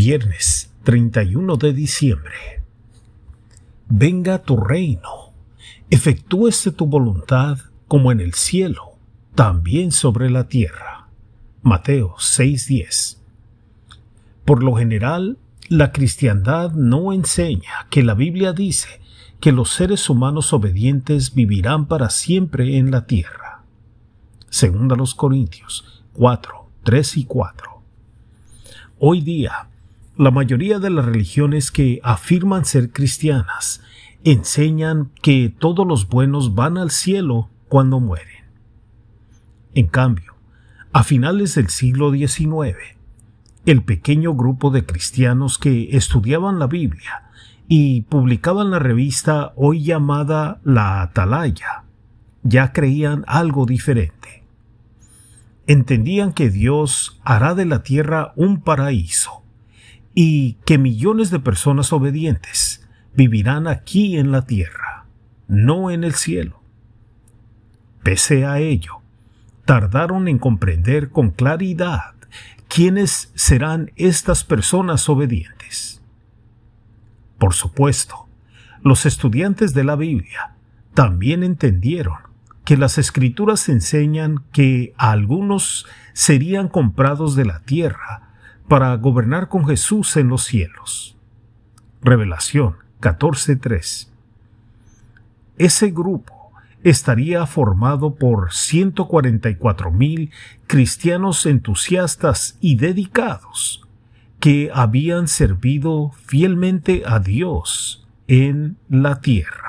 Viernes 31 de diciembre. Venga tu reino, efectúese tu voluntad como en el cielo, también sobre la tierra. Mateo 6:10. Por lo general, la cristiandad no enseña que la Biblia dice que los seres humanos obedientes vivirán para siempre en la tierra. Segunda los Corintios 4, 3 y 4. Hoy día, la mayoría de las religiones que afirman ser cristianas enseñan que todos los buenos van al cielo cuando mueren. En cambio, a finales del siglo XIX, el pequeño grupo de cristianos que estudiaban la Biblia y publicaban la revista hoy llamada La Atalaya, ya creían algo diferente. Entendían que Dios hará de la tierra un paraíso y que millones de personas obedientes vivirán aquí en la tierra, no en el cielo. Pese a ello, tardaron en comprender con claridad quiénes serán estas personas obedientes. Por supuesto, los estudiantes de la Biblia también entendieron que las escrituras enseñan que algunos serían comprados de la tierra para gobernar con Jesús en los cielos. Revelación 14.3. Ese grupo estaría formado por 144.000 cristianos entusiastas y dedicados que habían servido fielmente a Dios en la tierra.